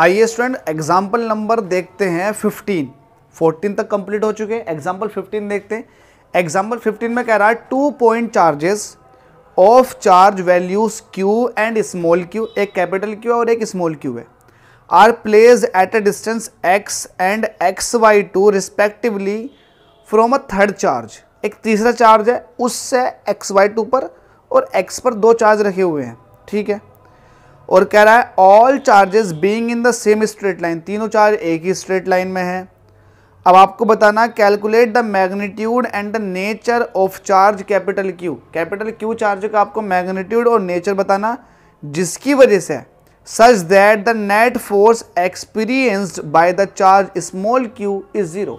आइए student example number देखते हैं 15 14 तक कंप्लीट हो चुके हैं एग्जाम्पल 15 देखते हैं एग्जाम्पल 15 में कह रहा है two point charges of charge values Q and small Q एक कैपिटल क्यू है और एक स्मॉल क्यू है are placed at a distance X and X Y two respectively from a third charge एक तीसरा चार्ज है उससे एक्स वाई टू पर और एक्स पर दो चार्ज रखे हुए हैं ठीक है और कह रहा है all charges being in the same straight line तीनों चार्ज एक ही स्ट्रेट लाइन में है अब आपको बताना calculate the magnitude and the nature of charge capital Q capital Q charge का आपको मैग्नीट्यूड और नेचर बताना जिसकी वजह से such that the net force experienced by the charge small Q is zero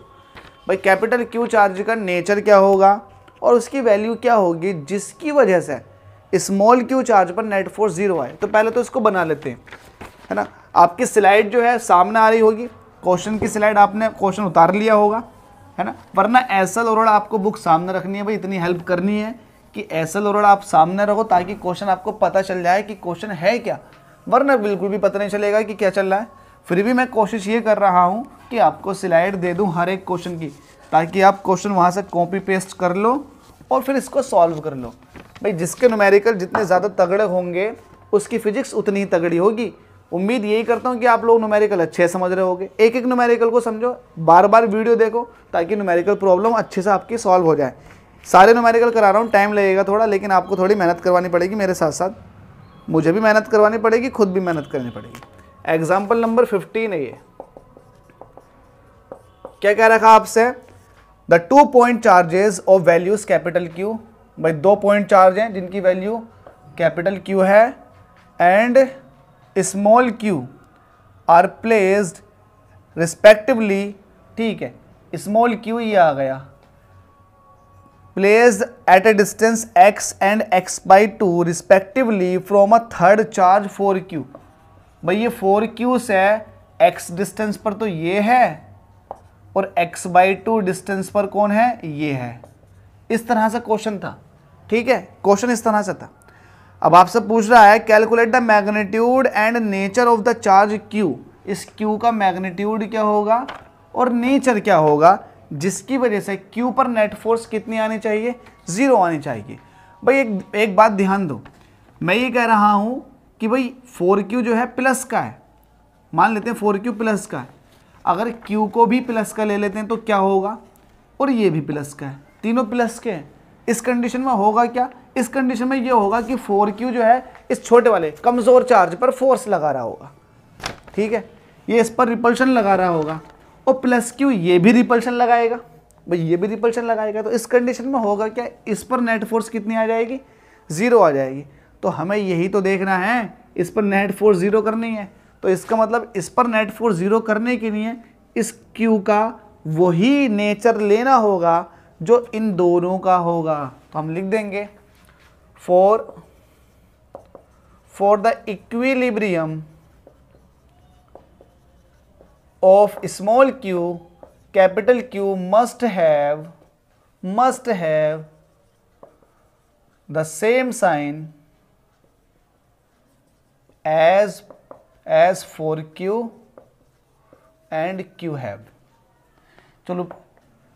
भाई कैपिटल क्यू चार्ज का nature क्या होगा और उसकी वैल्यू क्या होगी जिसकी वजह से स्मॉल क्यू चार्ज पर नेट फोर्स जीरो आए तो पहले तो इसको बना लेते हैं है ना आपकी स्लाइड जो है सामने आ रही होगी क्वेश्चन की स्लाइड आपने क्वेश्चन उतार लिया होगा है ना वरना एसल ओरड़ आपको बुक सामने रखनी है भाई इतनी हेल्प करनी है कि ऐसा लोरड़ आप सामने रखो ताकि क्वेश्चन आपको पता चल जाए कि क्वेश्चन है क्या वरना बिल्कुल भी पता नहीं चलेगा कि क्या चल रहा है फिर भी मैं कोशिश ये कर रहा हूँ कि आपको स्लाइड दे दूँ हर एक क्वेश्चन की ताकि आप क्वेश्चन वहाँ से कॉपी पेस्ट कर लो और फिर इसको सॉल्व कर लो भाई जिसके नुमेरिकल जितने ज़्यादा तगड़े होंगे उसकी फिजिक्स उतनी ही तगड़ी होगी उम्मीद यही करता हूँ कि आप लोग नुमेरिकल अच्छे समझ रहे होंगे एक एक नुमेरिकल को समझो बार बार वीडियो देखो ताकि नुमेरिकल प्रॉब्लम अच्छे से आपकी सॉल्व हो जाए सारे नुमेरिकल करा रहा हूँ टाइम लगेगा थोड़ा लेकिन आपको थोड़ी मेहनत करवानी पड़ेगी मेरे साथ साथ मुझे भी मेहनत करवानी पड़ेगी खुद भी मेहनत करनी पड़ेगी एग्जाम्पल नंबर फिफ्टीन है ये क्या कह रखा आपसे the two point charges of values capital Q भाई दो पॉइंट चार्ज हैं जिनकी वैल्यू कैपिटल क्यू है and small Q are placed respectively ठीक है स्मॉल क्यू ये आ गया placed at a distance X and X by two respectively from a third charge four Q भाई ये फोर क्यू से एक्स डिस्टेंस पर तो ये है और एक्स बाई टू डिस्टेंस पर कौन है ये है इस तरह से क्वेश्चन था ठीक है क्वेश्चन इस तरह से था अब आप सब पूछ रहा है calculate the magnitude and nature of the charge Q इस क्यू का मैग्नीट्यूड क्या होगा और नेचर क्या होगा जिसकी वजह से क्यू पर नेट फोर्स कितनी आनी चाहिए ज़ीरो आनी चाहिए भाई एक एक बात ध्यान दो मैं ये कह रहा हूँ कि भाई फोर क्यू जो है प्लस का है मान लेते हैं फोर क्यू प्लस का है अगर क्यू को भी प्लस का ले लेते हैं तो क्या होगा और ये भी प्लस का है तीनों प्लस के हैं इस कंडीशन में होगा क्या इस कंडीशन में ये होगा कि फोर क्यू जो है इस छोटे वाले कमज़ोर चार्ज पर फोर्स लगा रहा होगा ठीक है ये इस पर रिपल्शन लगा रहा होगा और प्लस क्यू ये भी रिपल्शन लगाएगा भाई ये भी रिपल्शन लगाएगा तो इस कंडीशन में होगा क्या इस पर नेट फोर्स कितनी आ जाएगी ज़ीरो आ जाएगी तो हमें यही तो देखना है इस पर नेट फोर्स ज़ीरो करनी है तो इसका मतलब इस पर नेट फोर्स ज़ीरो करने के लिए इस क्यू का वही नेचर लेना होगा जो इन दोनों का होगा तो हम लिख देंगे for for the equilibrium of small Q capital Q must have must have the same sign as as for Q and Q have चलो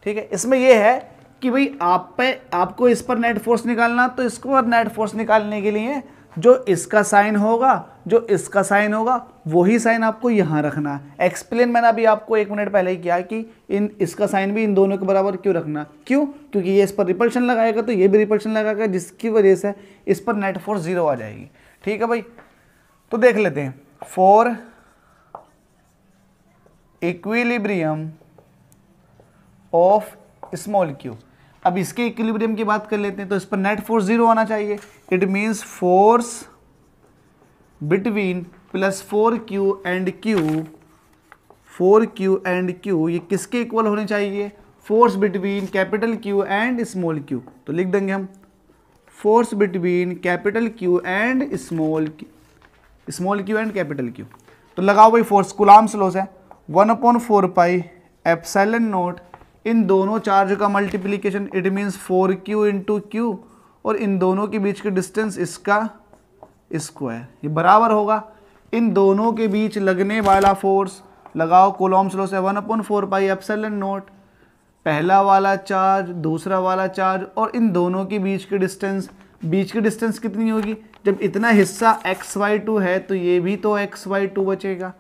ठीक है इसमें यह है कि भाई आप पे आपको इस पर नेट फोर्स निकालना तो इसको पर नेट फोर्स निकालने के लिए जो इसका साइन होगा जो इसका साइन होगा वही साइन आपको यहाँ रखना है एक्सप्लेन मैंने अभी आपको एक मिनट पहले ही किया कि इन इसका साइन भी इन दोनों के बराबर क्यों रखना क्यों क्योंकि ये इस पर रिपल्शन लगाएगा तो ये भी रिपल्शन लगाएगा जिसकी वजह से इस पर नेट फोर्स जीरो आ जाएगी ठीक है भाई तो देख लेते हैं for equilibrium of small Q अब इसके इक्विलिब्रियम की बात कर लेते हैं तो इस पर नेट फोर्स जीरो आना चाहिए it means force between plus four Q and Q four Q and Q ये किसके इक्वल होने चाहिए force between capital Q and small Q तो लिख देंगे हम force between capital Q and small small Q and capital Q तो लगाओ भाई फोर्स कुलाम स्लोस है one upon four pi epsilon naught इन दोनों चार्ज का multiplication it means four Q two Q और इन दोनों के बीच के डिस्टेंस इसका स्क्वायर ये बराबर होगा इन दोनों के बीच लगने वाला फोर्स लगाओ कोलॉम्स लो से one upon four pi epsilon and naught पहला वाला चार्ज दूसरा वाला चार्ज और इन दोनों के बीच की डिस्टेंस बीच की डिस्टेंस कितनी होगी जब इतना हिस्सा एक्स वाई टू है तो ये भी तो एक्स वाई टू बचेगा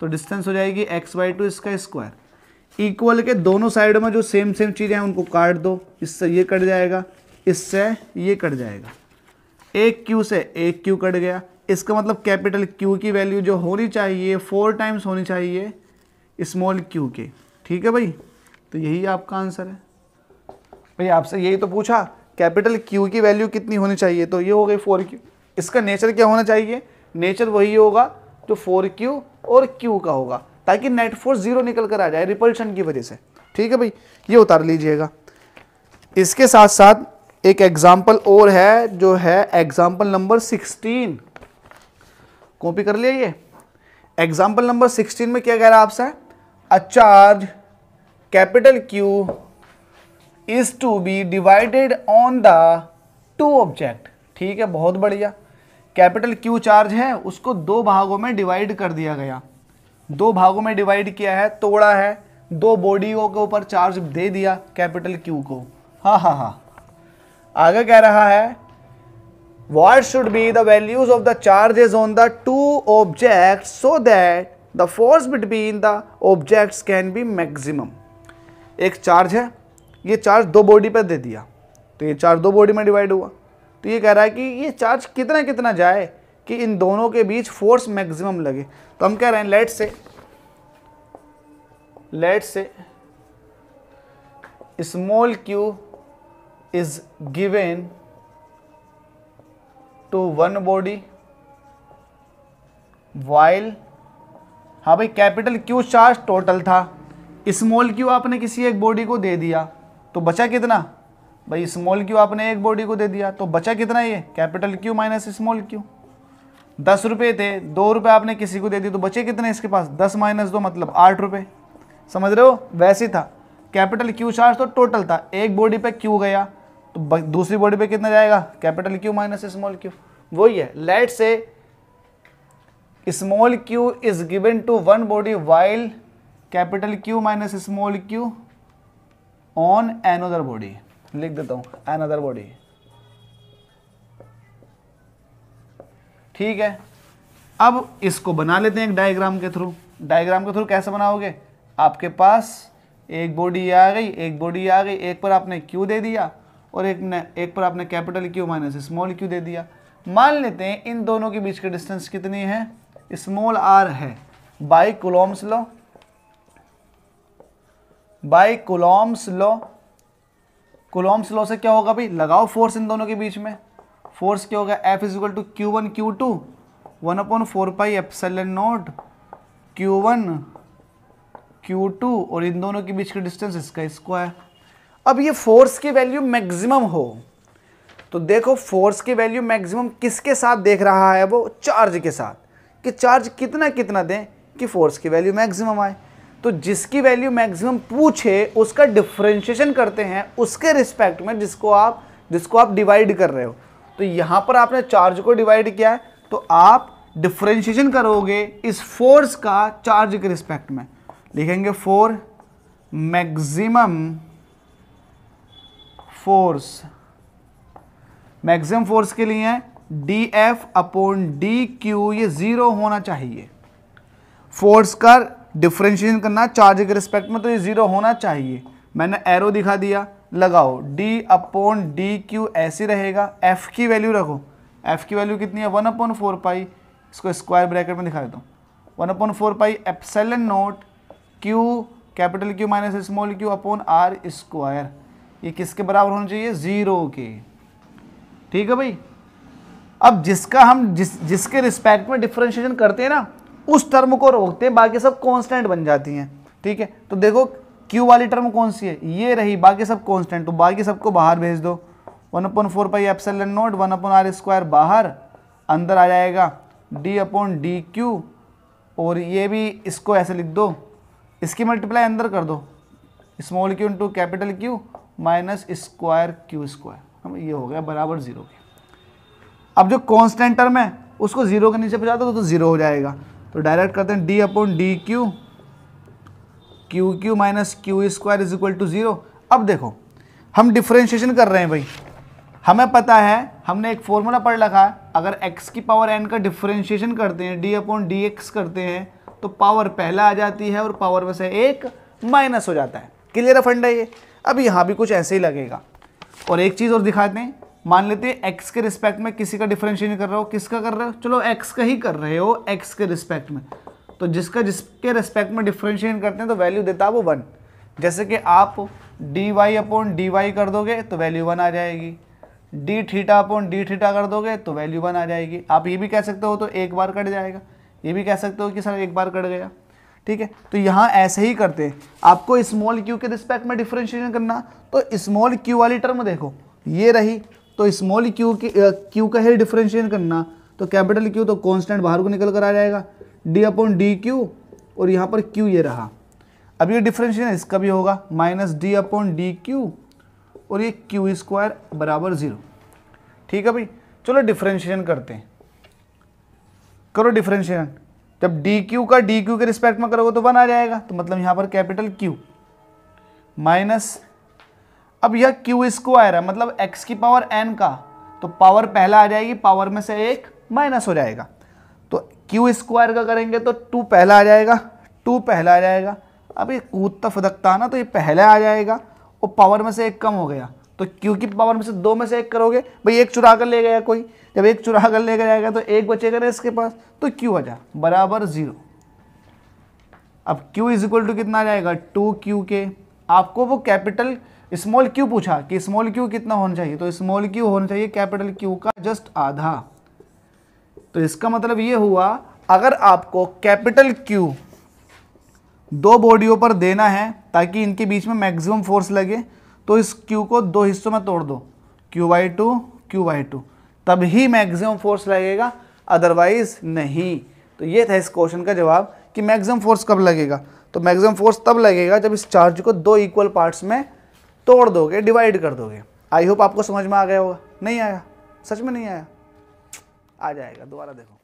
तो डिस्टेंस हो जाएगी एक्स वाई टू इसका स्क्वायर इक्वल के दोनों साइड में जो सेम सेम चीज़ें हैं उनको काट दो इससे ये कट जाएगा इससे ये कट जाएगा एक क्यू से एक क्यू कट गया इसका मतलब कैपिटल क्यू की वैल्यू जो होनी चाहिए फोर टाइम्स होनी चाहिए स्मॉल क्यू के ठीक है भाई तो यही आपका आंसर है भाई आपसे यही तो पूछा कैपिटल क्यू की वैल्यू कितनी होनी चाहिए तो ये हो गई फोर क्यू इसका नेचर क्या होना चाहिए नेचर वही होगा जो फोर क्यू और क्यू का होगा ताकि नेट फोर्स जीरो निकल कर आ जाए रिपल्शन की वजह से ठीक है भाई ये उतार लीजिएगा इसके साथ साथ एक एग्जाम्पल और है जो है एग्जाम्पल नंबर सिक्सटीन कॉपी कर लिया ये एग्जाम्पल नंबर सिक्सटीन में क्या कह रहा है आपसे a charge capital Q is to be divided on the two object ठीक है बहुत बढ़िया कैपिटल क्यू चार्ज है उसको दो भागों में डिवाइड कर दिया गया दो भागों में डिवाइड किया है तोड़ा है दो बॉडियों के ऊपर चार्ज दे दिया कैपिटल क्यू को हाँ हाँ हाँ आगे कह रहा है what should be the values of the charges on the two object so that the force between the objects can be maximum एक चार्ज है ये चार्ज दो बॉडी पर दे दिया तो ये चार्ज दो बॉडी में डिवाइड हुआ तो ये कह रहा है कि ये चार्ज कितना कितना जाए कि इन दोनों के बीच फोर्स मैक्सिमम लगे तो हम कह रहे हैं late say let say small Q is given to one body while हाँ भाई कैपिटल क्यू चार्ज टोटल था स्मॉल क्यू आपने किसी एक बॉडी को दे दिया तो बचा कितना भाई स्मॉल क्यू आपने एक बॉडी को दे दिया तो बचा कितना ये capital Q minus small Q दस रुपये थे दो रुपये आपने किसी को दे दिए तो बचे कितने इसके पास दस माइनस दो मतलब आठ रुपये समझ रहे हो वैसे था कैपिटल क्यू चार्ज तो टोटल था एक बॉडी पे क्यू गया तो दूसरी बॉडी पे कितना जाएगा capital Q minus small Q वही है let say small Q is given to one body while capital Q minus small Q on another body लिख देता हूँ एनदर बॉडी ठीक है अब इसको बना लेते हैं एक डायग्राम के थ्रू डायग्राम के थ्रू कैसे बनाओगे आपके पास एक बॉडी आ गई एक बॉडी आ गई एक पर आपने क्यू दे दिया और एक ने एक पर आपने capital Q minus small Q दे दिया मान लेते हैं इन दोनों के बीच की डिस्टेंस कितनी है स्मॉल आर है by Coulomb's law by Coulomb's law Coulomb's law से क्या होगा भाई लगाओ फोर्स इन दोनों के बीच में फोर्स क्या होगा F is equal to Q one Q two one upon four pi epsilon naught Q one Q two और इन दोनों के बीच का डिस्टेंस इसका स्क्वायर अब ये फोर्स की वैल्यू मैक्सिमम हो तो देखो फोर्स की वैल्यू मैक्सिमम किसके साथ देख रहा है वो चार्ज के साथ कि चार्ज कितना कितना दें कि फोर्स की वैल्यू मैक्सिमम आए तो जिसकी वैल्यू मैक्सिमम पूछे उसका डिफ्रेंशिएशन करते हैं उसके रिस्पेक्ट में जिसको आप जिसको आप डिवाइड कर रहे हो तो यहां पर आपने चार्ज को डिवाइड किया है तो आप डिफ्रेंशिएशन करोगे इस फोर्स का चार्ज के रिस्पेक्ट में लिखेंगे for maximum force maximum force के लिए D F upon D Q ये ज़ीरो होना चाहिए फोर्स का डिफ्रेंशिएशन करना चार्ज के रिस्पेक्ट में तो ये ज़ीरो होना चाहिए मैंने एरो दिखा दिया लगाओ डी अपॉन डी क्यू ऐसे रहेगा एफ़ की वैल्यू रखो एफ़ की वैल्यू कितनी है वन अपॉन फोर पाई इसको स्क्वायर ब्रैकेट में दिखा देता हूँ one upon four pi epsilon naught Q capital Q minus small Q upon R square ये किसके बराबर होना चाहिए ज़ीरो के ठीक है भाई अब जिसका हम जिस जिसके रिस्पेक्ट में डिफ्रेंशिएशन करते हैं ना उस टर्म को रोकते हैं बाकी सब कांस्टेंट बन जाती हैं ठीक है तो देखो क्यू वाली टर्म कौन सी है ये रही बाकी सब कॉन्स्टेंट तो बाकी सबको बाहर भेज दो one upon four pi epsilon naught one upon R square बाहर अंदर आ जाएगा डी अपॉन डी क्यू और ये भी इसको ऐसे लिख दो इसकी मल्टीप्लाई अंदर कर दो small Q into capital Q minus square Q square हम ये हो गया बराबर जीरो के अब जो कॉन्स्टेंट टर्म है उसको जीरो के नीचे पहुँचा दो तो, तो जीरो हो जाएगा तो डायरेक्ट करते हैं D upon D Q Q Q minus Q square is equal to zero अब देखो हम डिफ्रेंशिएशन कर रहे हैं भाई हमें पता है हमने एक फॉर्मूला पढ़ रखा है अगर x की पावर n का डिफ्रेंशिएशन करते हैं डी अपॉन डी करते हैं तो पावर पहला आ जाती है और पावर में से एक माइनस हो जाता है क्लियर फंड है ये अब यहाँ भी कुछ ऐसे ही लगेगा और एक चीज़ और दिखाते हैं मान लेते हैं x के रिस्पेक्ट में किसी का डिफ्रेंशिएशन कर रहे हो किसका कर रहे हो चलो x का ही कर रहे हो x के रिस्पेक्ट में तो जिसका जिसके रिस्पेक्ट में डिफ्रेंशिएट करते हैं तो वैल्यू देता है वो वन जैसे कि आप D Y upon D Y कर दोगे तो वैल्यू वन आ जाएगी D theta upon D theta कर दोगे तो वैल्यू वन आ जाएगी आप ये भी कह सकते हो तो एक बार कट जाएगा ये भी कह सकते हो कि सर एक बार कट गया ठीक है तो यहाँ ऐसे ही करते हैं आपको स्मॉल क्यू के रिस्पेक्ट में डिफ्रेंशिएशन करना तो स्मॉल क्यू वाली टर्म देखो ये रही तो स्मॉल क्यू की क्यू का ही डिफ्रेंशिएशन करना तो कैपिटल क्यू तो कांस्टेंट बाहर को निकल कर आ जाएगा डी अपॉन डी क्यू और यहाँ पर क्यू ये रहा अब ये डिफ्रेंशिएशन इसका भी होगा minus D upon D Q और ये क्यू स्क्वायर बराबर ज़ीरो ठीक है भाई चलो डिफ्रेंशिएशन करते हैं करो डिफ्रेंशिएशन जब डी क्यू का डी क्यू के रिस्पेक्ट में करोगे तो वन आ जाएगा तो मतलब यहाँ पर कैपिटल क्यू माइनस अब यह क्यू स्क्वायर है मतलब एक्स की पावर एन का तो पावर पहला आ जाएगी पावर में से एक माइनस हो जाएगा क्यू स्क्वायर का करेंगे तो टू पहला आ जाएगा टू पहला आ जाएगा अब ये कूदता तो फुदकता ना तो ये पहले आ जाएगा और पावर में से एक कम हो गया तो क्यू की पावर में से दो में से एक करोगे भाई एक चुरा कर ले गया कोई जब एक चुरा कर ले जाएगा तो एक बचेगा ना इसके पास तो क्यू आ जा बराबर ज़ीरो अब क्यू इज इक्वल टू कितना आ जाएगा टू क्यू के आपको वो कैपिटल स्मॉल क्यू पूछा कि स्मॉल क्यू कितना होना चाहिए तो स्मॉल क्यू होना चाहिए कैपिटल क्यू का जस्ट आधा तो इसका मतलब ये हुआ अगर आपको कैपिटल क्यू दो बॉडियों पर देना है ताकि इनके बीच में मैक्सिमम फोर्स लगे तो इस क्यू को दो हिस्सों में तोड़ दो Q by two Q by two तब ही मैक्सिमम फोर्स लगेगा अदरवाइज नहीं तो ये था इस क्वेश्चन का जवाब कि मैक्सिमम फोर्स कब लगेगा तो मैक्सिमम फोर्स तब लगेगा जब इस चार्ज को दो इक्वल पार्ट्स में तोड़ दोगे डिवाइड कर दोगे आई होप आपको समझ में आ गया होगा नहीं आया सच में नहीं आया आ जाएगा दोबारा देखो